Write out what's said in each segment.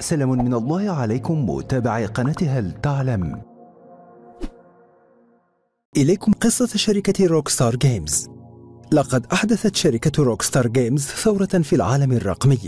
سلام من الله عليكم متابعي قناة هل تعلم إليكم قصة شركة روكستار جيمز لقد أحدثت شركة روكستار جيمز ثورة في العالم الرقمي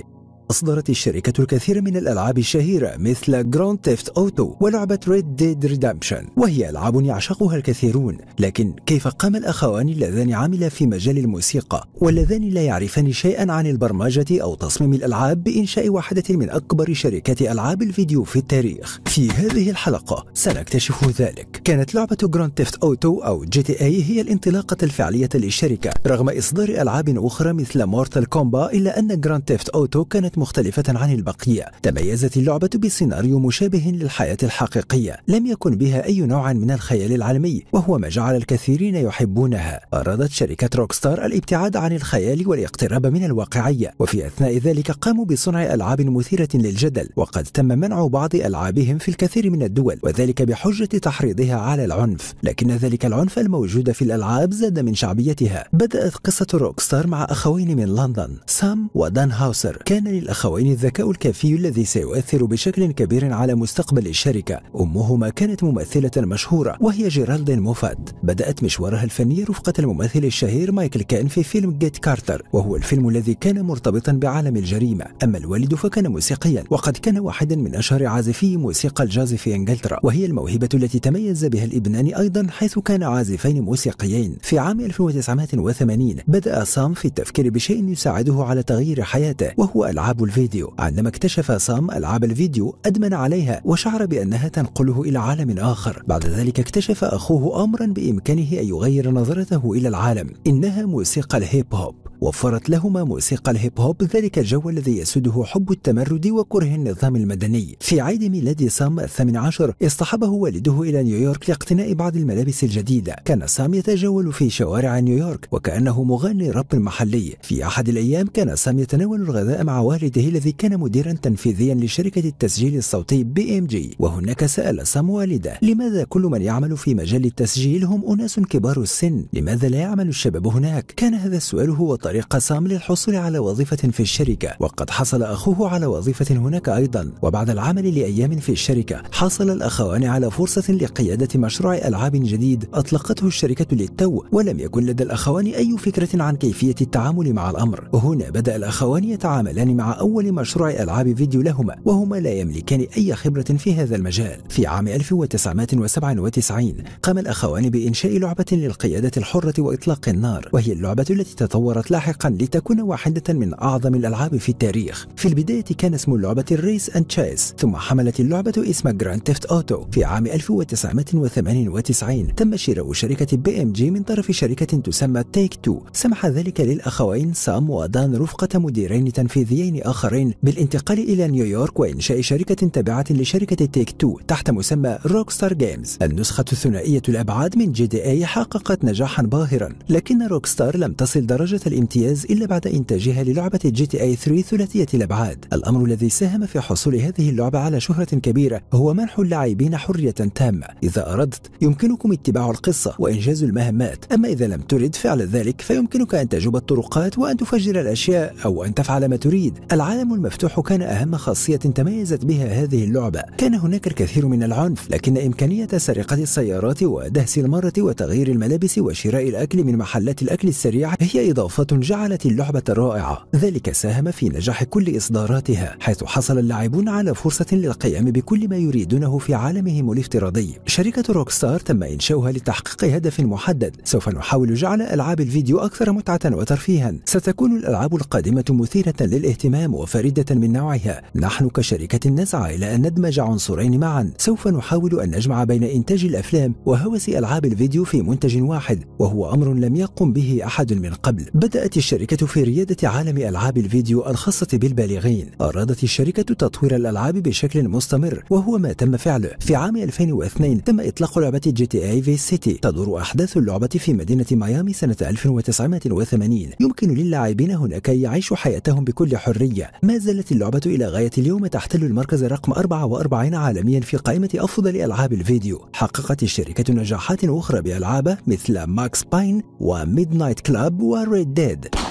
أصدرت الشركة الكثير من الألعاب الشهيرة مثل جراند تيفت أوتو ولعبة ريد ديد ريدمشن وهي ألعاب يعشقها الكثيرون لكن كيف قام الأخوان اللذان عملا في مجال الموسيقى واللذان لا يعرفان شيئا عن البرمجة أو تصميم الألعاب بإنشاء واحدة من أكبر شركات ألعاب الفيديو في التاريخ في هذه الحلقة سنكتشف ذلك كانت لعبة جراند تيفت أوتو أو جي تي أي هي الانطلاقة الفعلية للشركة رغم إصدار ألعاب أخرى مثل مورتال كومبا إلا أن جراند تيفت أوتو كانت مختلفة عن البقية تميزت اللعبة بسيناريو مشابه للحياة الحقيقية لم يكن بها أي نوع من الخيال العلمي وهو ما جعل الكثيرين يحبونها أرادت شركة روكستار الابتعاد عن الخيال والاقتراب من الواقعية وفي أثناء ذلك قاموا بصنع ألعاب مثيرة للجدل وقد تم منع بعض ألعابهم في الكثير من الدول وذلك بحجة تحريضها على العنف لكن ذلك العنف الموجود في الألعاب زاد من شعبيتها بدأت قصة روكستار مع أخوين من لندن سام ودان هاوسر كان لل الأخوين الذكاء الكافي الذي سيؤثر بشكل كبير على مستقبل الشركة أمهما كانت ممثلة مشهورة وهي جيرالدين موفات بدأت مشوارها الفني رفقة الممثل الشهير مايكل كان في فيلم جيت كارتر وهو الفيلم الذي كان مرتبطا بعالم الجريمة أما الوالد فكان موسيقيا وقد كان واحدا من أشهر عازفي موسيقى الجاز في إنجلترا وهي الموهبة التي تميز بها الابنان أيضا حيث كان عازفين موسيقيين في عام 1980 بدأ سام في التفكير بشيء يساعده على تغيير حياته وهو ألعاب ألعاب الفيديو عندما اكتشف سام ألعاب الفيديو أدمن عليها وشعر بأنها تنقله إلى عالم آخر بعد ذلك اكتشف أخوه أمرا بإمكانه أن يغير نظرته إلى العالم إنها موسيقى الهيب هوب وفرت لهما موسيقى الهيب هوب ذلك الجو الذي يسده حب التمرد وكره النظام المدني في عيد ميلاد سام الثامن عشر اصطحبه والده إلى نيويورك لاقتناء بعض الملابس الجديدة كان سام يتجول في شوارع نيويورك وكأنه مغني راب محلي في أحد الأيام كان سام يتناول الغذاء مع والده الذي كان مديرا تنفيذيا لشركة التسجيل الصوتي بي ام جي وهناك سأل سام والده لماذا كل من يعمل في مجال التسجيل هم أناس كبار السن لماذا لا يعمل الشباب هناك كان هذا السؤال هو طريق سام للحصول على وظيفة في الشركة وقد حصل أخوه على وظيفة هناك أيضا وبعد العمل لأيام في الشركة حصل الأخوان على فرصة لقيادة مشروع ألعاب جديد أطلقته الشركة للتو ولم يكن لدى الأخوان أي فكرة عن كيفية التعامل مع الأمر وهنا بدأ الأخوان يتعاملان مع أول مشروع ألعاب فيديو لهما وهما لا يملكان أي خبرة في هذا المجال في عام 1997 قام الأخوان بإنشاء لعبة للقيادة الحرة وإطلاق النار وهي اللعبة التي تطورت لها لاحقا لتكون واحدة من أعظم الألعاب في التاريخ في البداية كان اسم اللعبة الريس أند تشيس ثم حملت اللعبة اسم جراند تيفت أوتو في عام 1998 تم شراء شركة بي ام جي من طرف شركة تسمى تيك تو سمح ذلك للأخوين سام ودان رفقة مديرين تنفيذيين آخرين بالانتقال إلى نيويورك وإنشاء شركة تابعة لشركة تيك تو تحت مسمى روك ستار جيمز النسخة الثنائية الأبعاد من جي دي اي حققت نجاحا باهرا لكن روك ستار لم تصل درجة الامتياز بامتياز إلا بعد إنتاجها للعبة جي تي اي 3 ثلاثية الأبعاد الأمر الذي ساهم في حصول هذه اللعبة على شهرة كبيرة هو منح اللاعبين حرية تامة إذا أردت يمكنكم اتباع القصة وإنجاز المهمات أما إذا لم ترد فعل ذلك فيمكنك أن تجوب الطرقات وأن تفجر الأشياء أو أن تفعل ما تريد العالم المفتوح كان أهم خاصية تميزت بها هذه اللعبة كان هناك الكثير من العنف لكن إمكانية سرقة السيارات ودهس المارة وتغيير الملابس وشراء الأكل من محلات الأكل السريع هي إضافات جعلت اللعبة رائعة ذلك ساهم في نجاح كل إصداراتها حيث حصل اللاعبون على فرصة للقيام بكل ما يريدونه في عالمهم الافتراضي شركة روكستار تم إنشاؤها لتحقيق هدف محدد سوف نحاول جعل ألعاب الفيديو أكثر متعة وترفيها ستكون الألعاب القادمة مثيرة للاهتمام وفريدة من نوعها نحن كشركة نسعى إلى أن ندمج عنصرين معا سوف نحاول أن نجمع بين إنتاج الأفلام وهوس ألعاب الفيديو في منتج واحد وهو أمر لم يقم به أحد من قبل بدأ بدأت الشركة في ريادة عالم ألعاب الفيديو الخاصة بالبالغين أرادت الشركة تطوير الألعاب بشكل مستمر وهو ما تم فعله في عام 2002 تم إطلاق لعبة جي تي اي في سيتي تدور أحداث اللعبة في مدينة ميامي سنة 1980 يمكن للاعبين هناك يعيشوا حياتهم بكل حرية ما زالت اللعبة إلى غاية اليوم تحتل المركز رقم 44 عالميا في قائمة أفضل ألعاب الفيديو حققت الشركة نجاحات أخرى بألعاب مثل ماكس باين وميد نايت كلاب وريد ديد Med.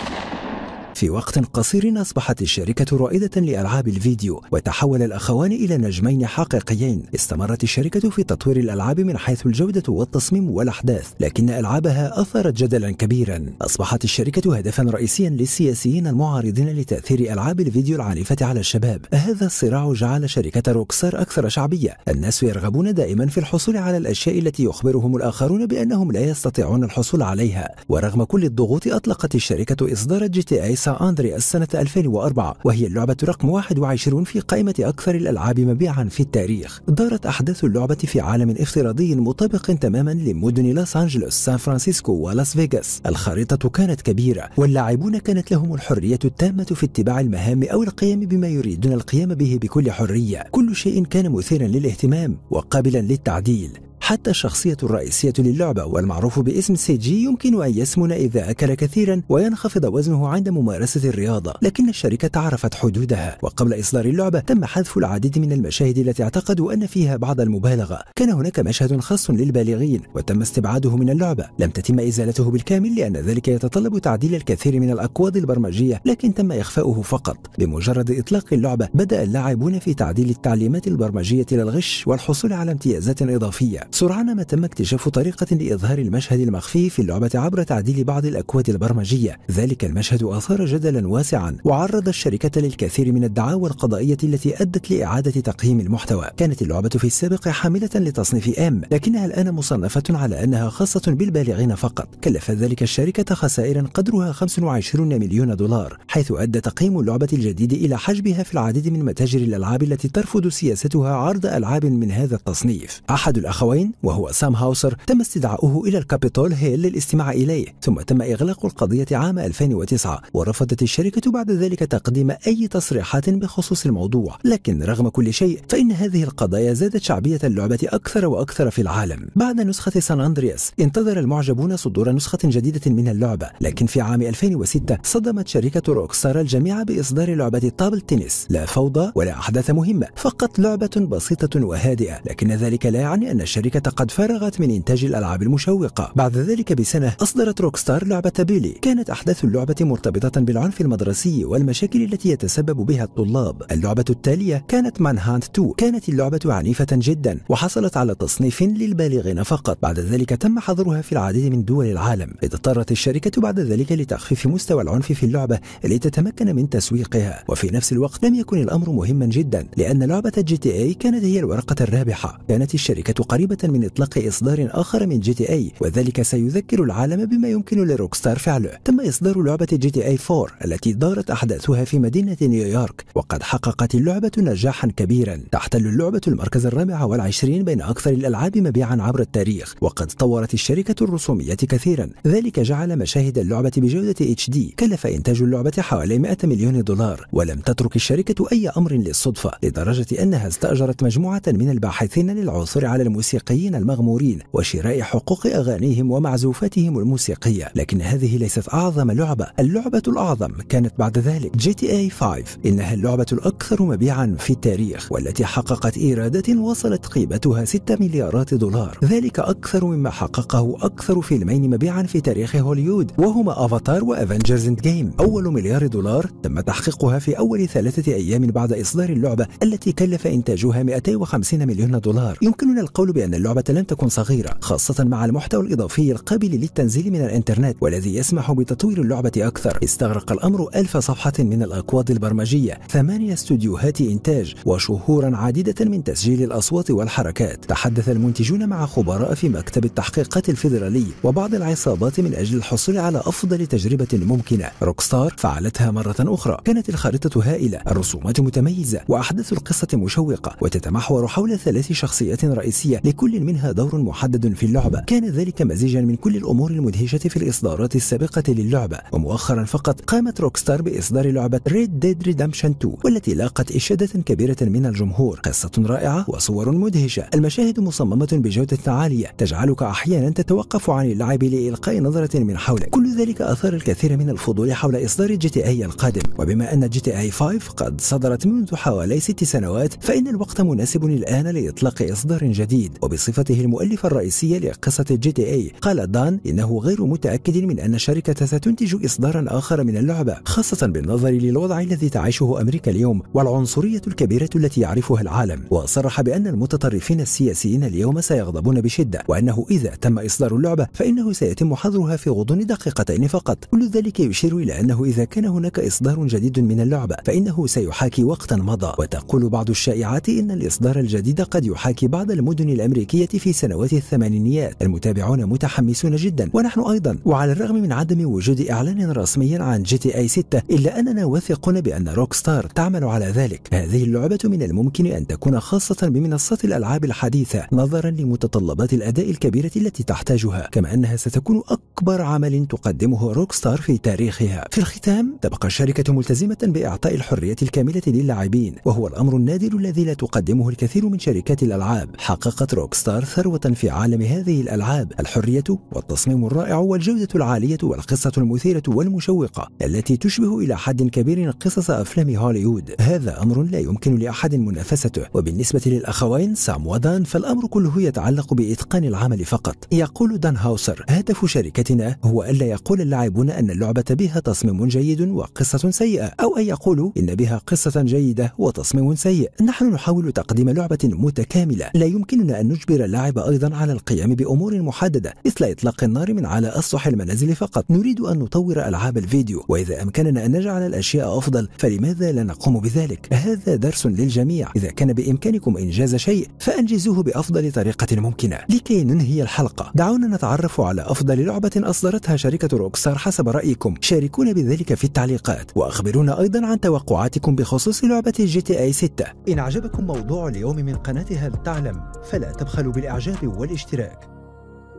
في وقت قصير أصبحت الشركة رائدة لألعاب الفيديو وتحول الأخوان إلى نجمين حقيقيين استمرت الشركة في تطوير الألعاب من حيث الجودة والتصميم والأحداث لكن ألعابها أثارت جدلا كبيرا أصبحت الشركة هدفا رئيسيا للسياسيين المعارضين لتأثير ألعاب الفيديو العنيفة على الشباب هذا الصراع جعل شركة روكسار أكثر شعبية الناس يرغبون دائما في الحصول على الأشياء التي يخبرهم الآخرون بأنهم لا يستطيعون الحصول عليها ورغم كل الضغوط أطلقت الشركة إصدار جي تي آي أندرياس السنة 2004 وهي اللعبة رقم 21 في قائمة أكثر الألعاب مبيعا في التاريخ دارت أحداث اللعبة في عالم افتراضي مطابق تماما لمدن لوس أنجلوس سان فرانسيسكو ولاس فيغاس الخريطة كانت كبيرة واللاعبون كانت لهم الحرية التامة في اتباع المهام أو القيام بما يريدون القيام به بكل حرية كل شيء كان مثيرا للاهتمام وقابلا للتعديل حتى الشخصية الرئيسية للعبة والمعروف باسم سيجي يمكن أن يسمن إذا أكل كثيرا وينخفض وزنه عند ممارسة الرياضة لكن الشركة عرفت حدودها وقبل إصدار اللعبة تم حذف العديد من المشاهد التي اعتقدوا أن فيها بعض المبالغة كان هناك مشهد خاص للبالغين وتم استبعاده من اللعبة لم تتم إزالته بالكامل لأن ذلك يتطلب تعديل الكثير من الأكواد البرمجية لكن تم إخفاؤه فقط بمجرد إطلاق اللعبة بدأ اللاعبون في تعديل التعليمات البرمجية للغش والحصول على امتيازات إضافية سرعان ما تم اكتشاف طريقة لإظهار المشهد المخفي في اللعبة عبر تعديل بعض الأكواد البرمجية ذلك المشهد أثار جدلا واسعا وعرض الشركة للكثير من الدعاوى القضائية التي أدت لإعادة تقييم المحتوى كانت اللعبة في السابق حاملة لتصنيف أم لكنها الآن مصنفة على أنها خاصة بالبالغين فقط كلف ذلك الشركة خسائرا قدرها 25 مليون دولار حيث أدى تقييم اللعبة الجديد إلى حجبها في العديد من متاجر الألعاب التي ترفض سياستها عرض ألعاب من هذا التصنيف أحد الأخوين الرئيسين وهو سام هاوسر تم استدعاؤه إلى الكابيتول هيل للاستماع إليه ثم تم إغلاق القضية عام 2009 ورفضت الشركة بعد ذلك تقديم أي تصريحات بخصوص الموضوع لكن رغم كل شيء فإن هذه القضايا زادت شعبية اللعبة أكثر وأكثر في العالم بعد نسخة سان أندرياس انتظر المعجبون صدور نسخة جديدة من اللعبة لكن في عام 2006 صدمت شركة روكسار الجميع بإصدار لعبة طابل تنس لا فوضى ولا أحداث مهمة فقط لعبة بسيطة وهادئة لكن ذلك لا يعني أن الشركة الشركة قد فرغت من إنتاج الألعاب المشوقة بعد ذلك بسنة أصدرت روكستار لعبة بيلي كانت أحداث اللعبة مرتبطة بالعنف المدرسي والمشاكل التي يتسبب بها الطلاب اللعبة التالية كانت مان هانت 2 كانت اللعبة عنيفة جدا وحصلت على تصنيف للبالغين فقط بعد ذلك تم حظرها في العديد من دول العالم إذ اضطرت الشركة بعد ذلك لتخفيف مستوى العنف في اللعبة لتتمكن من تسويقها وفي نفس الوقت لم يكن الأمر مهما جدا لأن لعبة جي تي اي كانت هي الورقة الرابحة كانت الشركة قريبة من إطلاق إصدار آخر من جي تي أي وذلك سيذكر العالم بما يمكن لروكستار فعله تم إصدار لعبة جي تي أي 4 التي دارت أحداثها في مدينة نيويورك وقد حققت اللعبة نجاحا كبيرا تحتل اللعبة المركز الرابع والعشرين بين أكثر الألعاب مبيعا عبر التاريخ وقد طورت الشركة الرسوميات كثيرا ذلك جعل مشاهد اللعبة بجودة اتش دي كلف إنتاج اللعبة حوالي 100 مليون دولار ولم تترك الشركة أي أمر للصدفة لدرجة أنها استأجرت مجموعة من الباحثين للعثور على الموسيقى الموسيقيين المغمورين وشراء حقوق أغانيهم ومعزوفاتهم الموسيقية لكن هذه ليست أعظم لعبة اللعبة الأعظم كانت بعد ذلك جي تي اي 5 إنها اللعبة الأكثر مبيعا في التاريخ والتي حققت إيرادات وصلت قيمتها 6 مليارات دولار ذلك أكثر مما حققه أكثر فيلمين مبيعا في تاريخ هوليود وهما أفاتار وأفنجرز اند جيم أول مليار دولار تم تحقيقها في أول ثلاثة أيام بعد إصدار اللعبة التي كلف إنتاجها 250 مليون دولار يمكننا القول بأن اللعبة لن تكون صغيرة خاصة مع المحتوى الإضافي القابل للتنزيل من الإنترنت والذي يسمح بتطوير اللعبة أكثر استغرق الأمر ألف صفحة من الأكواد البرمجية ثمانية استوديوهات إنتاج وشهورا عديدة من تسجيل الأصوات والحركات تحدث المنتجون مع خبراء في مكتب التحقيقات الفيدرالي وبعض العصابات من أجل الحصول على أفضل تجربة ممكنة روكستار فعلتها مرة أخرى كانت الخريطة هائلة الرسومات متميزة وأحداث القصة مشوقة وتتمحور حول ثلاث شخصيات رئيسية لكل لكل منها دور محدد في اللعبة كان ذلك مزيجا من كل الأمور المدهشة في الإصدارات السابقة للعبة ومؤخرا فقط قامت روكستار بإصدار لعبة Red Dead Redemption 2 والتي لاقت إشادة كبيرة من الجمهور قصة رائعة وصور مدهشة المشاهد مصممة بجودة عالية تجعلك أحيانا تتوقف عن اللعب لإلقاء نظرة من حولك كل ذلك أثار الكثير من الفضول حول إصدار جي تي آي القادم وبما أن جي تي آي 5 قد صدرت منذ حوالي ست سنوات فإن الوقت مناسب الآن لإطلاق إصدار جديد وب بصفته المؤلف الرئيسي لقصة جي تي اي قال دان إنه غير متأكد من أن الشركة ستنتج إصدارا آخر من اللعبة خاصة بالنظر للوضع الذي تعيشه أمريكا اليوم والعنصرية الكبيرة التي يعرفها العالم وصرح بأن المتطرفين السياسيين اليوم سيغضبون بشدة وأنه إذا تم إصدار اللعبة فإنه سيتم حظرها في غضون دقيقتين فقط كل ذلك يشير إلى أنه إذا كان هناك إصدار جديد من اللعبة فإنه سيحاكي وقتا مضى وتقول بعض الشائعات إن الإصدار الجديد قد يحاكي بعض المدن الأمريكية الأمريكية في سنوات الثمانينيات المتابعون متحمسون جدا ونحن أيضا وعلى الرغم من عدم وجود إعلان رسمي عن جي تي أي 6 إلا أننا واثقون بأن روك ستار تعمل على ذلك هذه اللعبة من الممكن أن تكون خاصة بمنصات الألعاب الحديثة نظرا لمتطلبات الأداء الكبيرة التي تحتاجها كما أنها ستكون أكبر عمل تقدمه روك ستار في تاريخها في الختام تبقى الشركة ملتزمة بإعطاء الحرية الكاملة للاعبين وهو الأمر النادر الذي لا تقدمه الكثير من شركات الألعاب حققت روك روكستار ثروة في عالم هذه الألعاب الحرية والتصميم الرائع والجودة العالية والقصة المثيرة والمشوقة التي تشبه إلى حد كبير قصص أفلام هوليوود هذا أمر لا يمكن لأحد منافسته وبالنسبة للأخوين سام ودان فالأمر كله يتعلق بإتقان العمل فقط يقول دان هاوسر هدف شركتنا هو ألا يقول اللاعبون أن اللعبة بها تصميم جيد وقصة سيئة أو أن يقولوا إن بها قصة جيدة وتصميم سيء نحن نحاول تقديم لعبة متكاملة لا يمكننا أن يجبر اللاعب أيضا على القيام بأمور محددة مثل إطلاق النار من على أسطح المنازل فقط نريد أن نطور ألعاب الفيديو وإذا أمكننا أن نجعل الأشياء أفضل فلماذا لا نقوم بذلك؟ هذا درس للجميع إذا كان بإمكانكم إنجاز شيء فأنجزوه بأفضل طريقة ممكنة لكي ننهي الحلقة دعونا نتعرف على أفضل لعبة أصدرتها شركة روكسار حسب رأيكم شاركونا بذلك في التعليقات وأخبرونا أيضا عن توقعاتكم بخصوص لعبة جي تي اي 6 إن عجبكم موضوع اليوم من قناة هل تعلم فلا تبخلوا تبخل بالإعجاب والاشتراك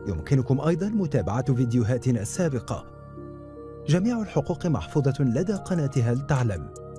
يمكنكم أيضا متابعة فيديوهاتنا السابقة جميع الحقوق محفوظة لدى قناة هل تعلم